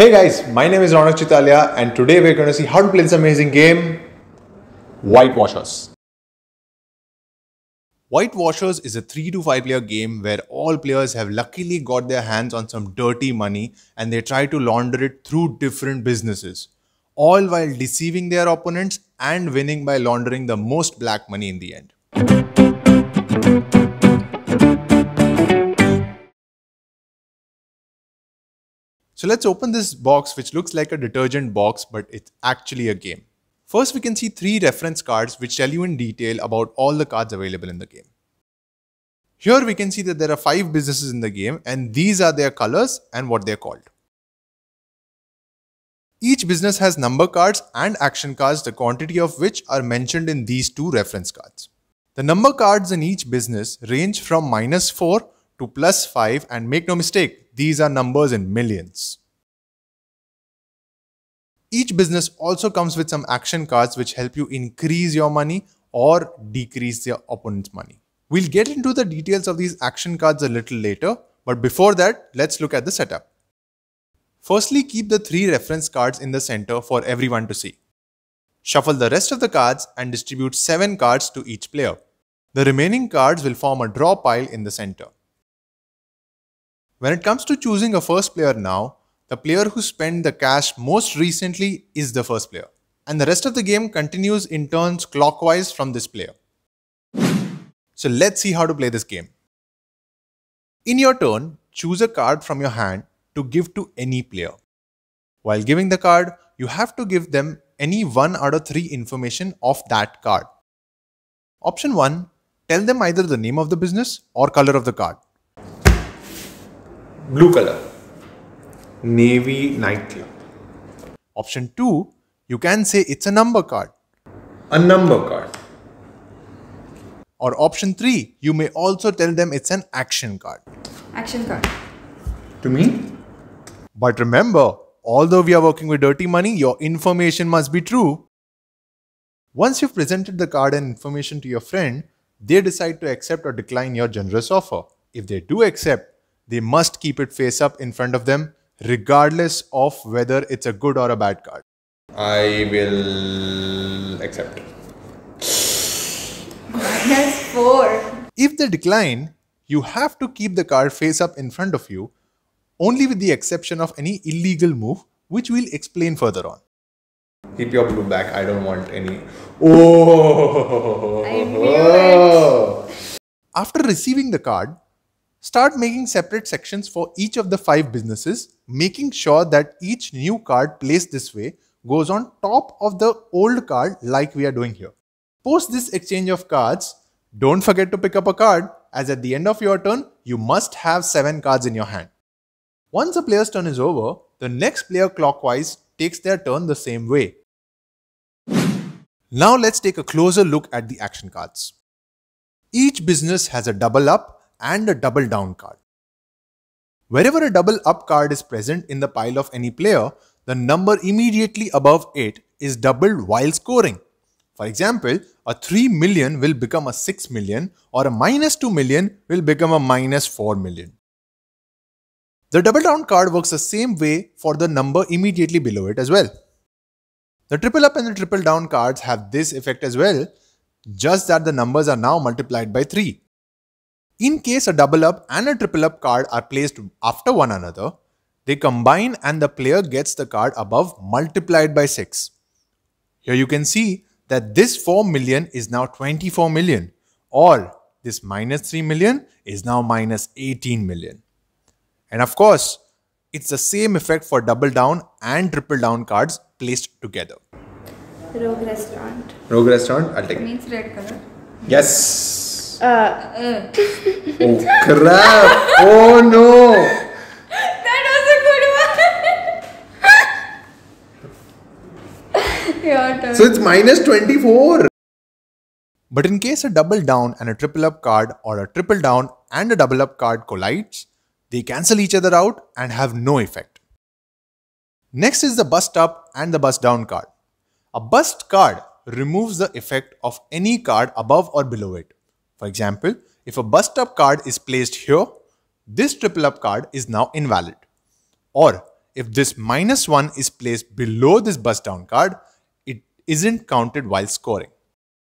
Hey guys, my name is Ronak Chitalia and today we're going to see how to play this amazing game, Whitewashers. Whitewashers is a 3 to 5 player game where all players have luckily got their hands on some dirty money and they try to launder it through different businesses, all while deceiving their opponents and winning by laundering the most black money in the end. So let's open this box which looks like a detergent box but it's actually a game. First we can see three reference cards which tell you in detail about all the cards available in the game. Here we can see that there are five businesses in the game and these are their colors and what they're called. Each business has number cards and action cards the quantity of which are mentioned in these two reference cards. The number cards in each business range from minus 4 to plus 5 and make no mistake, these are numbers in millions. Each business also comes with some action cards which help you increase your money or decrease your opponent's money. We'll get into the details of these action cards a little later, but before that, let's look at the setup. Firstly, keep the three reference cards in the center for everyone to see. Shuffle the rest of the cards and distribute 7 cards to each player. The remaining cards will form a draw pile in the center. When it comes to choosing a first player now, the player who spent the cash most recently is the first player. And the rest of the game continues in turns clockwise from this player. So let's see how to play this game. In your turn, choose a card from your hand to give to any player. While giving the card, you have to give them any one out of three information of that card. Option 1 Tell them either the name of the business or color of the card. Blue color. Navy nightclub. Option 2, you can say it's a number card. A number card. Or option 3, you may also tell them it's an action card. Action card. To me? But remember, although we are working with dirty money, your information must be true. Once you've presented the card and information to your friend, they decide to accept or decline your generous offer. If they do accept, they must keep it face up in front of them, regardless of whether it's a good or a bad card. I will accept. Minus four. If they decline, you have to keep the card face up in front of you, only with the exception of any illegal move, which we'll explain further on. Keep your blue back. I don't want any. Oh! I knew it. After receiving the card, Start making separate sections for each of the five businesses, making sure that each new card placed this way goes on top of the old card like we are doing here. Post this exchange of cards. Don't forget to pick up a card as at the end of your turn, you must have 7 cards in your hand. Once a player's turn is over, the next player clockwise takes their turn the same way. Now let's take a closer look at the action cards. Each business has a double up and a double down card. Wherever a double up card is present in the pile of any player, the number immediately above it is doubled while scoring. For example, a 3 million will become a 6 million or a minus 2 million will become a minus 4 million. The double down card works the same way for the number immediately below it as well. The triple up and the triple down cards have this effect as well, just that the numbers are now multiplied by 3. In case a double up and a triple up card are placed after one another, they combine and the player gets the card above multiplied by 6. Here you can see that this 4 million is now 24 million or this minus 3 million is now minus 18 million. And of course, it's the same effect for double down and triple down cards placed together. Rogue restaurant. Rogue restaurant, I'll take it. Means red color. Yes. Uh, uh, oh crap! Oh no! That was a good one! Your turn. So it's minus 24! But in case a double down and a triple up card or a triple down and a double up card collides, they cancel each other out and have no effect. Next is the bust up and the bust down card. A bust card removes the effect of any card above or below it. For example, if a bus stop card is placed here, this triple up card is now invalid. Or if this minus 1 is placed below this bus down card, it isn't counted while scoring.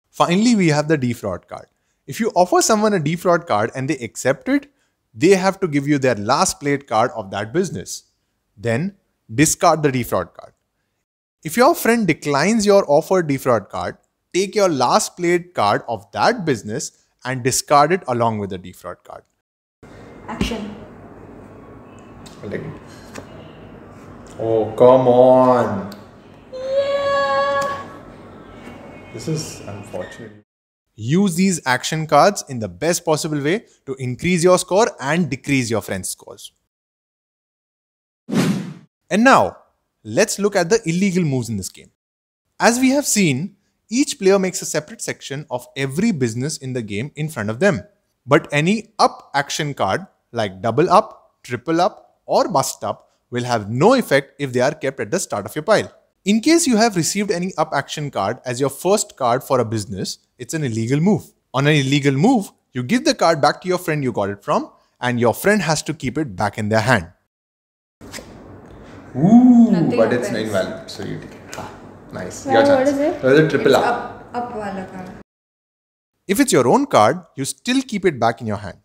Finally, we have the defraud card. If you offer someone a defraud card and they accept it, they have to give you their last played card of that business. Then discard the defraud card. If your friend declines your offered defraud card, take your last played card of that business and discard it along with the defraud card. Action. Like, oh, come on. Yeah. This is unfortunate. Use these action cards in the best possible way to increase your score and decrease your friend's scores. And now, let's look at the illegal moves in this game. As we have seen, each player makes a separate section of every business in the game in front of them. But any up action card like double up, triple up or bust up will have no effect if they are kept at the start of your pile. In case you have received any up action card as your first card for a business, it's an illegal move. On an illegal move, you give the card back to your friend you got it from and your friend has to keep it back in their hand. Ooh, Nothing but happens. it's invalid, so you take it. Nice. your chance. What is it? What is it? Triple it's up. Up, up wala card. If it's your own card, you still keep it back in your hand.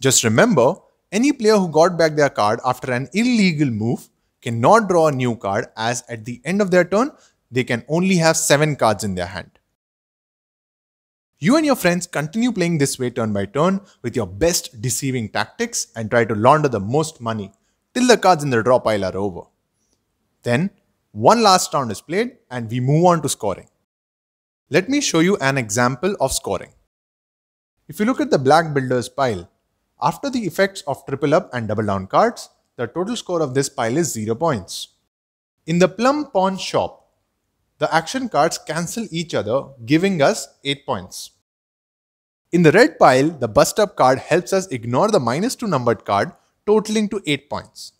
Just remember, any player who got back their card after an illegal move cannot draw a new card as at the end of their turn, they can only have 7 cards in their hand. You and your friends continue playing this way turn by turn with your best deceiving tactics and try to launder the most money till the cards in the draw pile are over. Then, one last round is played and we move on to scoring. Let me show you an example of scoring. If you look at the black builder's pile, after the effects of triple up and double down cards, the total score of this pile is 0 points. In the plum pawn shop, the action cards cancel each other giving us 8 points. In the red pile, the bust up card helps us ignore the minus 2 numbered card totaling to 8 points.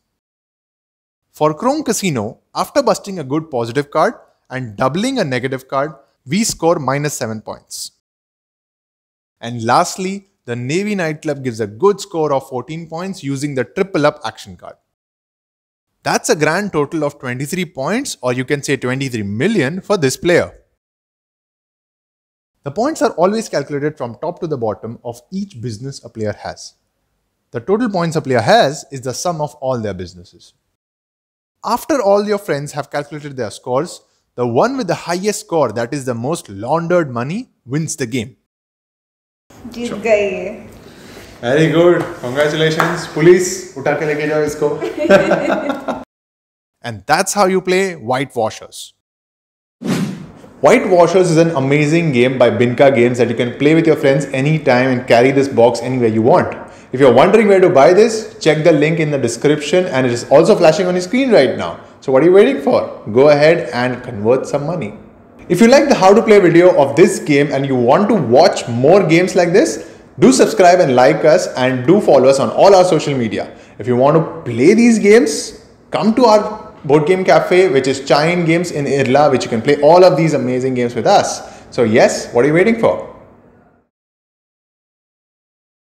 For Chrome Casino, after busting a good positive card and doubling a negative card, we score minus 7 points. And lastly, the Navy Nightclub gives a good score of 14 points using the triple up action card. That's a grand total of 23 points or you can say 23 million for this player. The points are always calculated from top to the bottom of each business a player has. The total points a player has is the sum of all their businesses. After all your friends have calculated their scores, the one with the highest score, that is the most laundered money, wins the game. Very good. Congratulations. Very good congratulations police उठा के Whitewashers. जाओ White Washers is an amazing game by Binka Games that you can play with your friends anytime and carry this box anywhere you want. If you're wondering where to buy this, check the link in the description and it is also flashing on your screen right now. So what are you waiting for? Go ahead and convert some money. If you like the how to play video of this game and you want to watch more games like this, do subscribe and like us and do follow us on all our social media. If you want to play these games, come to our board game cafe, which is Chain Games in Irla, which you can play all of these amazing games with us. So yes, what are you waiting for?